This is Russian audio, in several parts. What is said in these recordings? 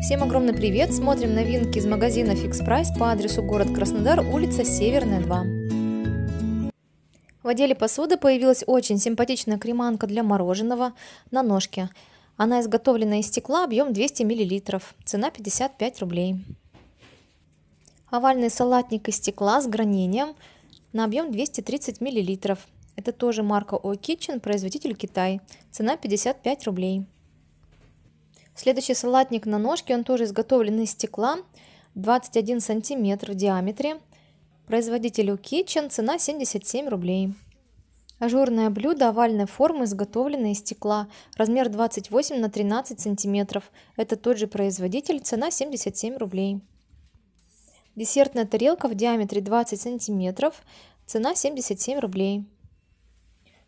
Всем огромный привет! Смотрим новинки из магазина Fix Price по адресу город Краснодар, улица Северная, 2. В отделе посуды появилась очень симпатичная креманка для мороженого на ножке. Она изготовлена из стекла, объем 200 мл, цена 55 рублей. Овальный салатник из стекла с гранением на объем 230 мл. Это тоже марка O Kitchen, производитель Китай. Цена 55 рублей. Следующий салатник на ножке, он тоже изготовлен из стекла, 21 сантиметр в диаметре. Производитель Kitchen, цена 77 рублей. Ажурное блюдо овальной формы, изготовленное из стекла, размер 28 на 13 сантиметров. Это тот же производитель, цена 77 рублей. Десертная тарелка в диаметре 20 сантиметров, цена 77 рублей.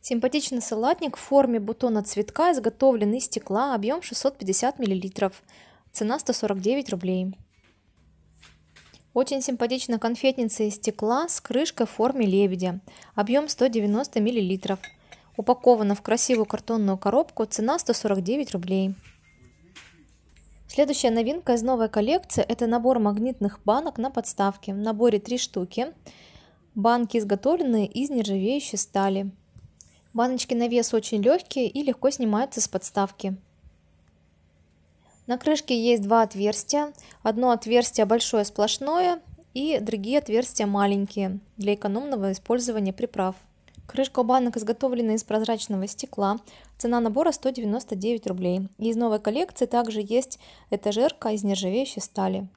Симпатичный салатник в форме бутона цветка, изготовлен из стекла, объем 650 мл. Цена 149 рублей. Очень симпатична конфетница из стекла с крышкой в форме лебедя. Объем 190 мл. Упакована в красивую картонную коробку. Цена 149 рублей. Следующая новинка из новой коллекции – это набор магнитных банок на подставке. В наборе три штуки. Банки изготовлены из нержавеющей стали. Баночки на вес очень легкие и легко снимаются с подставки. На крышке есть два отверстия. Одно отверстие большое сплошное и другие отверстия маленькие для экономного использования приправ. Крышка у банок изготовлена из прозрачного стекла. Цена набора 199 рублей. из новой коллекции также есть этажерка из нержавеющей стали.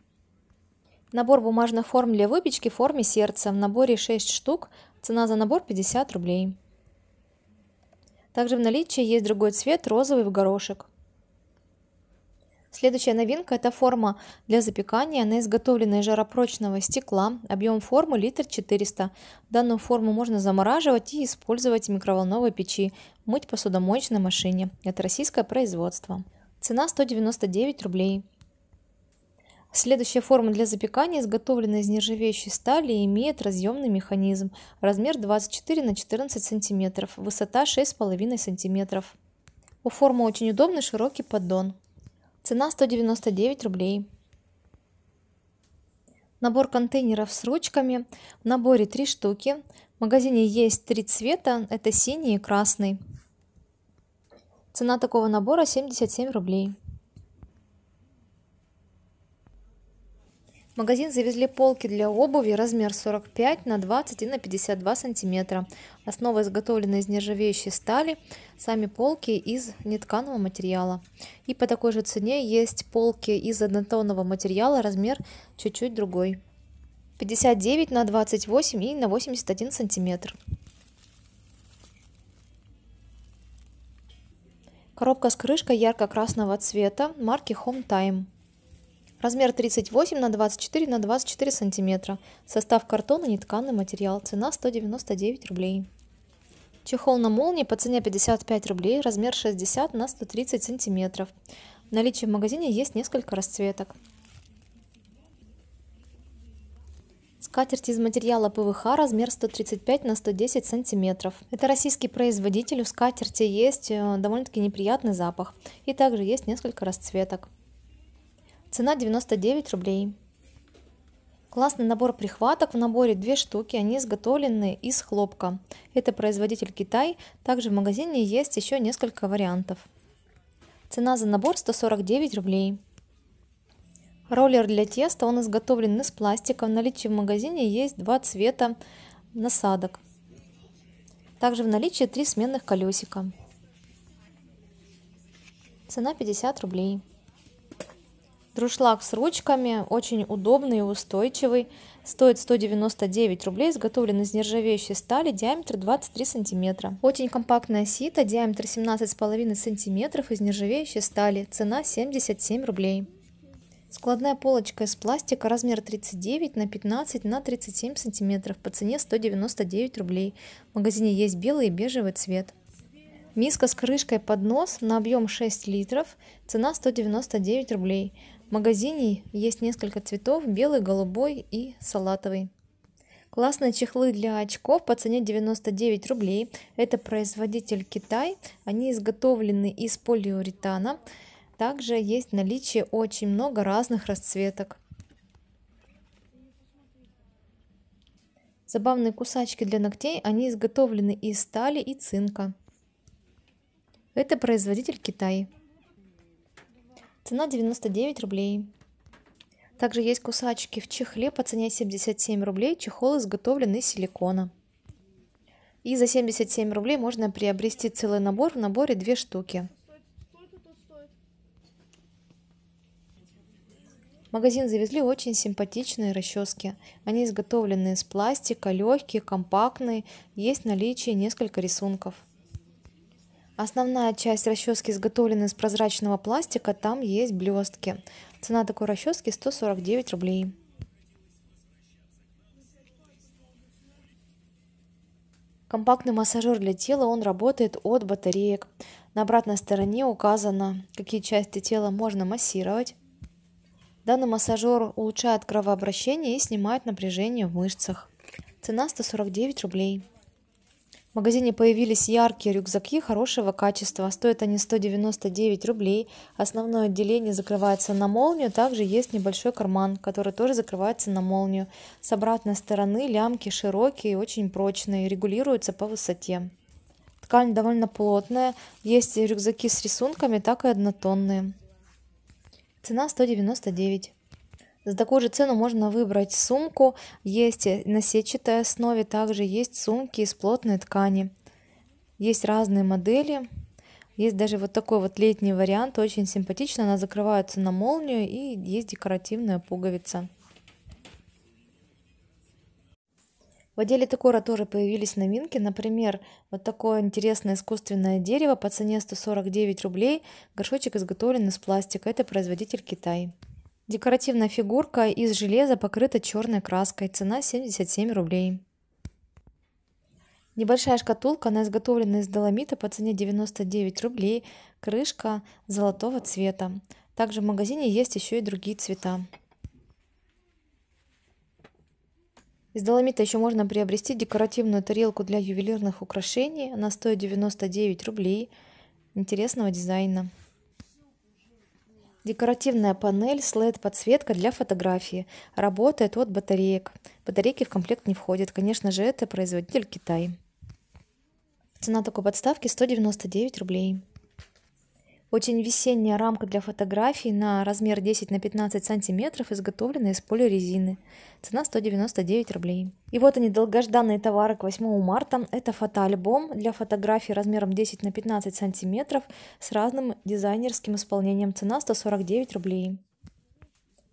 Набор бумажных форм для выпечки в форме сердца. В наборе 6 штук. Цена за набор 50 рублей. Также в наличии есть другой цвет, розовый в горошек. Следующая новинка – это форма для запекания. Она изготовлена из жаропрочного стекла. Объем формы – литр 400. Данную форму можно замораживать и использовать в микроволновой печи, мыть посудомоечной машине. Это российское производство. Цена 199 рублей. Следующая форма для запекания, изготовлена из нержавеющей стали, и имеет разъемный механизм. Размер 24 на 14 см, высота 6,5 см. У формы очень удобный широкий поддон. Цена 199 рублей. Набор контейнеров с ручками. В наборе 3 штуки. В магазине есть 3 цвета, это синий и красный. Цена такого набора 77 рублей. магазин завезли полки для обуви размер 45 на 20 и на 52 сантиметра. Основа изготовлена из нержавеющей стали, сами полки из нетканого материала. И по такой же цене есть полки из однотонного материала, размер чуть-чуть другой. 59 на 28 и на 81 сантиметр. Коробка с крышкой ярко-красного цвета марки Home Time. Размер 38 на 24 на 24 сантиметра. Состав картона, нетканый материал. Цена 199 рублей. Чехол на молнии по цене 55 рублей, размер 60 на 130 сантиметров. В наличии в магазине есть несколько расцветок. Скатерть из материала ПВХ размер 135 на 110 сантиметров. Это российский производитель, у скатерти есть э, довольно-таки неприятный запах. И также есть несколько расцветок. Цена 99 рублей. Классный набор прихваток. В наборе две штуки. Они изготовлены из хлопка. Это производитель Китай. Также в магазине есть еще несколько вариантов. Цена за набор 149 рублей. Роллер для теста. Он изготовлен из пластика. В наличии в магазине есть два цвета насадок. Также в наличии три сменных колесика. Цена 50 рублей. Друшлаг с ручками, очень удобный и устойчивый. Стоит 199 рублей, изготовлен из нержавеющей стали, диаметр 23 сантиметра. Очень компактная сито, диаметр 17,5 сантиметров из нержавеющей стали, цена 77 рублей. Складная полочка из пластика размер 39 на 15 на 37 сантиметров по цене 199 рублей. В магазине есть белый и бежевый цвет. Миска с крышкой под нос на объем 6 литров, цена 199 рублей. В магазине есть несколько цветов, белый, голубой и салатовый. Классные чехлы для очков по цене 99 рублей. Это производитель Китай. Они изготовлены из полиуретана. Также есть наличие очень много разных расцветок. Забавные кусачки для ногтей, они изготовлены из стали и цинка. Это производитель Китай. Цена 99 рублей. Также есть кусачки в чехле по цене 77 рублей. Чехол изготовлен из силикона. И за 77 рублей можно приобрести целый набор. В наборе две штуки. В магазин завезли очень симпатичные расчески. Они изготовлены из пластика, легкие, компактные. Есть в наличии несколько рисунков. Основная часть расчески изготовлена из прозрачного пластика, там есть блестки. Цена такой расчески 149 рублей. Компактный массажер для тела, он работает от батареек. На обратной стороне указано, какие части тела можно массировать. Данный массажер улучшает кровообращение и снимает напряжение в мышцах. Цена 149 рублей. В магазине появились яркие рюкзаки хорошего качества. Стоят они 199 рублей. Основное отделение закрывается на молнию. Также есть небольшой карман, который тоже закрывается на молнию. С обратной стороны лямки широкие и очень прочные. Регулируются по высоте. Ткань довольно плотная. Есть рюкзаки с рисунками, так и однотонные. Цена 199. За такую же цену можно выбрать сумку, есть на сетчатой основе, также есть сумки из плотной ткани. Есть разные модели, есть даже вот такой вот летний вариант, очень симпатично, она закрывается на молнию и есть декоративная пуговица. В отделе декора тоже появились новинки, например, вот такое интересное искусственное дерево по цене 149 рублей, горшочек изготовлен из пластика, это производитель Китай. Декоративная фигурка из железа покрыта черной краской. Цена 77 рублей. Небольшая шкатулка, она изготовлена из доломита по цене 99 рублей, крышка золотого цвета. Также в магазине есть еще и другие цвета. Из доломита еще можно приобрести декоративную тарелку для ювелирных украшений. Она стоит 99 рублей интересного дизайна. Декоративная панель SLED-подсветка для фотографии. Работает от батареек. Батарейки в комплект не входят. Конечно же, это производитель Китай. Цена такой подставки 199 рублей. Очень весенняя рамка для фотографий на размер 10 на 15 сантиметров изготовлена из полирезины. Цена 199 рублей. И вот они, долгожданные товары к 8 марта. Это фотоальбом для фотографий размером 10 на 15 сантиметров с разным дизайнерским исполнением. Цена 149 рублей.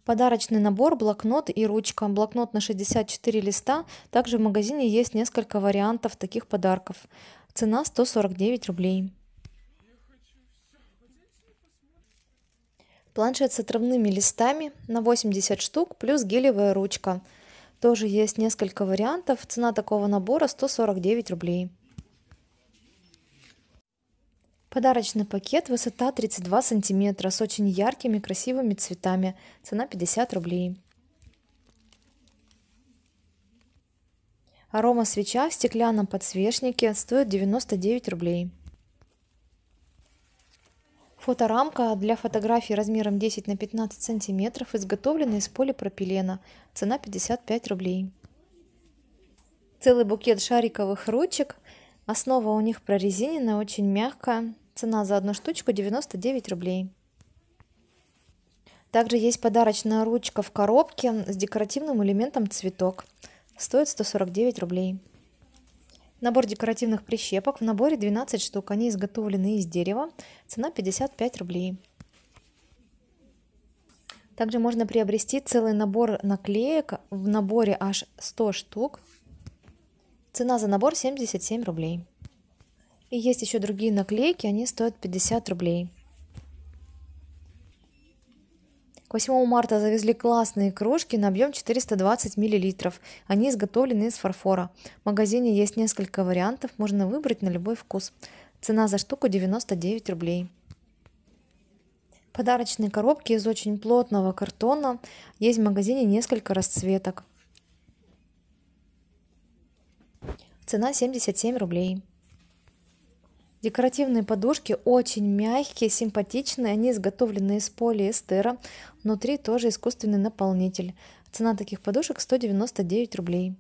Подарочный набор, блокнот и ручка. Блокнот на 64 листа. Также в магазине есть несколько вариантов таких подарков. Цена 149 рублей. Планшет с отрывными листами на 80 штук плюс гелевая ручка. Тоже есть несколько вариантов. Цена такого набора 149 рублей. Подарочный пакет высота 32 сантиметра с очень яркими красивыми цветами. Цена 50 рублей. Арома свеча в стеклянном подсвечнике стоит 99 рублей. Фоторамка для фотографий размером 10 на 15 сантиметров изготовлена из полипропилена. Цена 55 рублей. Целый букет шариковых ручек. Основа у них прорезиненная, очень мягкая. Цена за одну штучку 99 рублей. Также есть подарочная ручка в коробке с декоративным элементом цветок. Стоит 149 рублей. Набор декоративных прищепок. В наборе 12 штук. Они изготовлены из дерева. Цена 55 рублей. Также можно приобрести целый набор наклеек. В наборе аж 100 штук. Цена за набор 77 рублей. И есть еще другие наклейки. Они стоят 50 рублей. К 8 марта завезли классные кружки на объем 420 мл. Они изготовлены из фарфора. В магазине есть несколько вариантов, можно выбрать на любой вкус. Цена за штуку 99 рублей. Подарочные коробки из очень плотного картона. Есть в магазине несколько расцветок. Цена 77 рублей. Декоративные подушки очень мягкие, симпатичные. Они изготовлены из полиэстера. Внутри тоже искусственный наполнитель. Цена таких подушек 199 рублей.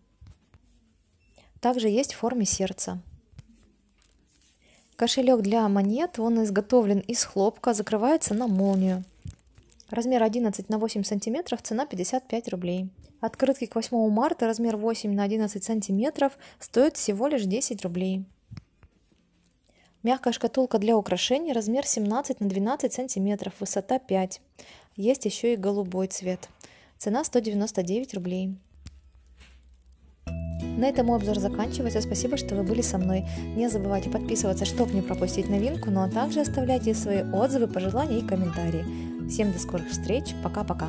Также есть в форме сердца. Кошелек для монет, он изготовлен из хлопка, закрывается на молнию. Размер 11 на 8 сантиметров, цена 55 рублей. Открытки к 8 марта, размер 8 на 11 сантиметров, стоят всего лишь 10 рублей. Мягкая шкатулка для украшений, размер 17 на 12 сантиметров, высота 5. Есть еще и голубой цвет. Цена 199 рублей. На этом мой обзор заканчивается. Спасибо, что вы были со мной. Не забывайте подписываться, чтобы не пропустить новинку, ну а также оставляйте свои отзывы, пожелания и комментарии. Всем до скорых встреч. Пока-пока.